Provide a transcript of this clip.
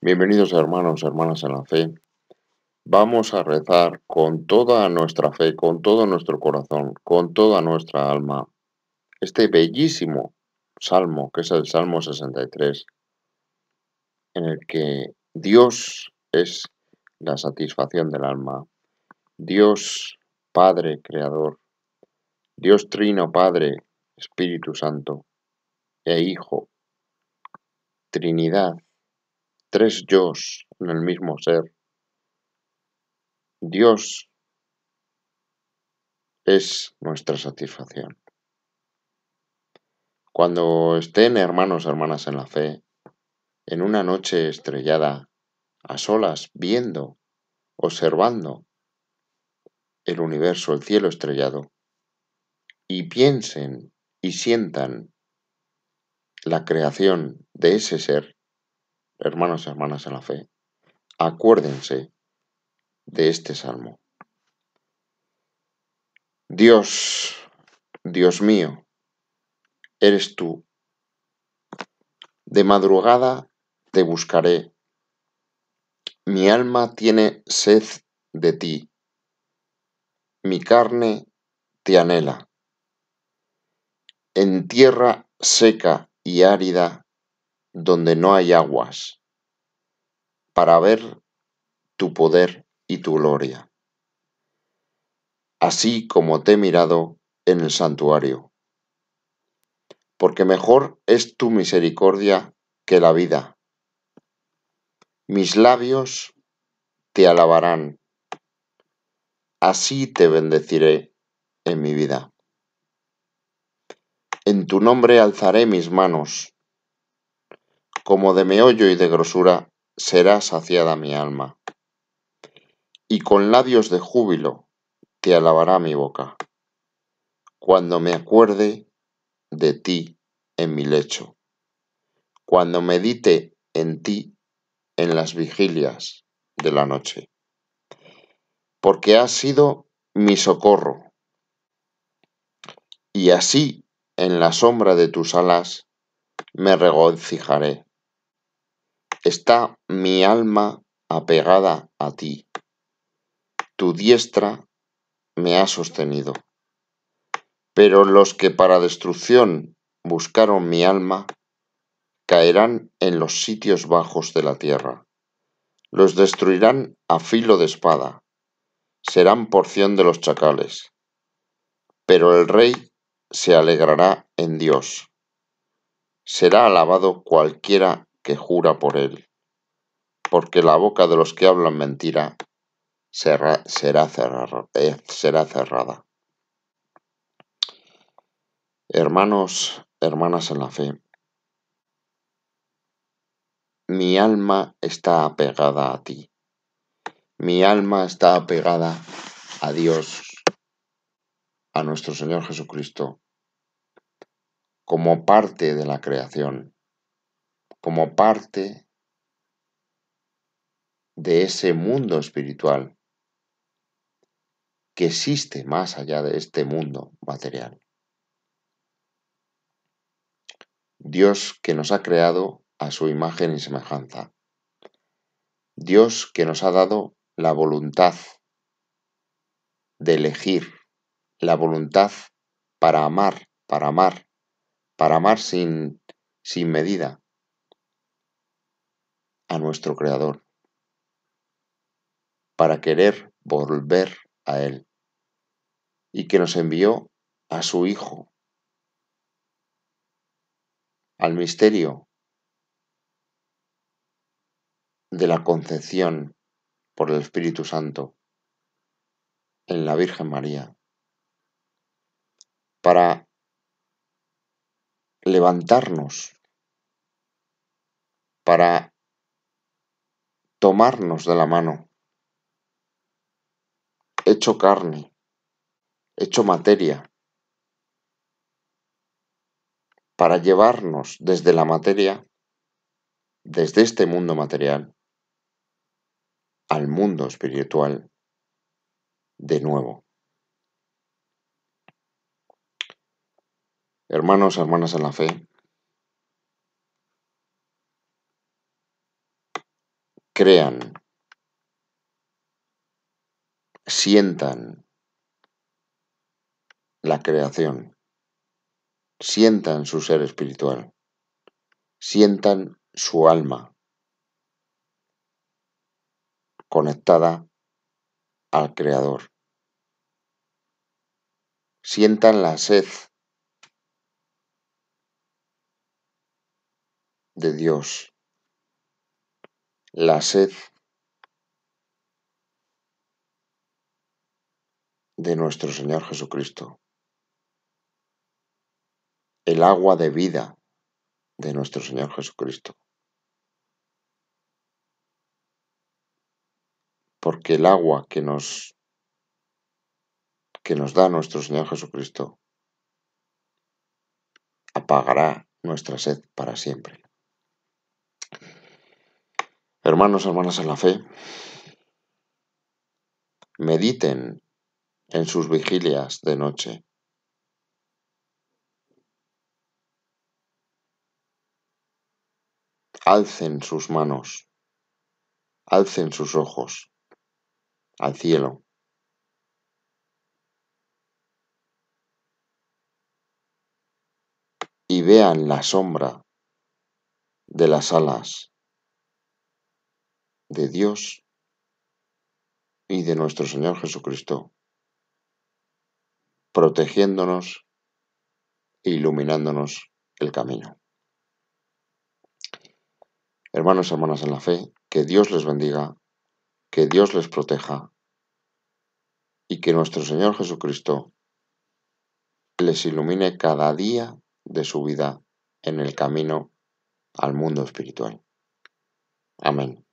Bienvenidos hermanos, hermanas en la fe. Vamos a rezar con toda nuestra fe, con todo nuestro corazón, con toda nuestra alma, este bellísimo salmo, que es el Salmo 63, en el que Dios es la satisfacción del alma, Dios Padre Creador, Dios Trino Padre, Espíritu Santo e Hijo, Trinidad tres yo en el mismo ser. Dios es nuestra satisfacción. Cuando estén hermanos, hermanas en la fe, en una noche estrellada, a solas, viendo, observando el universo, el cielo estrellado, y piensen y sientan la creación de ese ser, hermanos y hermanas en la fe, acuérdense de este salmo. Dios, Dios mío, eres tú. De madrugada te buscaré. Mi alma tiene sed de ti. Mi carne te anhela. En tierra seca y árida donde no hay aguas, para ver tu poder y tu gloria, así como te he mirado en el santuario. Porque mejor es tu misericordia que la vida. Mis labios te alabarán, así te bendeciré en mi vida. En tu nombre alzaré mis manos como de meollo y de grosura será saciada mi alma. Y con labios de júbilo te alabará mi boca, cuando me acuerde de ti en mi lecho, cuando medite en ti en las vigilias de la noche, porque has sido mi socorro, y así en la sombra de tus alas me regocijaré Está mi alma apegada a ti. Tu diestra me ha sostenido. Pero los que para destrucción buscaron mi alma, caerán en los sitios bajos de la tierra. Los destruirán a filo de espada. Serán porción de los chacales. Pero el rey se alegrará en Dios. Será alabado cualquiera que jura por él, porque la boca de los que hablan mentira será, será, eh, será cerrada. Hermanos, hermanas en la fe, mi alma está apegada a ti. Mi alma está apegada a Dios, a nuestro Señor Jesucristo, como parte de la creación como parte de ese mundo espiritual que existe más allá de este mundo material. Dios que nos ha creado a su imagen y semejanza. Dios que nos ha dado la voluntad de elegir, la voluntad para amar, para amar, para amar sin, sin medida, a nuestro Creador, para querer volver a Él, y que nos envió a su Hijo, al misterio de la concepción por el Espíritu Santo en la Virgen María, para levantarnos, para tomarnos de la mano, hecho carne, hecho materia, para llevarnos desde la materia, desde este mundo material, al mundo espiritual de nuevo. Hermanos, hermanas en la fe, crean, sientan la creación, sientan su ser espiritual, sientan su alma conectada al Creador. Sientan la sed de Dios la sed de nuestro Señor Jesucristo, el agua de vida de nuestro Señor Jesucristo. Porque el agua que nos que nos da nuestro Señor Jesucristo apagará nuestra sed para siempre. Hermanos, hermanas en la fe, mediten en sus vigilias de noche. Alcen sus manos, alcen sus ojos al cielo. Y vean la sombra de las alas de Dios y de nuestro Señor Jesucristo, protegiéndonos e iluminándonos el camino. Hermanos y hermanas en la fe, que Dios les bendiga, que Dios les proteja y que nuestro Señor Jesucristo les ilumine cada día de su vida en el camino al mundo espiritual. Amén.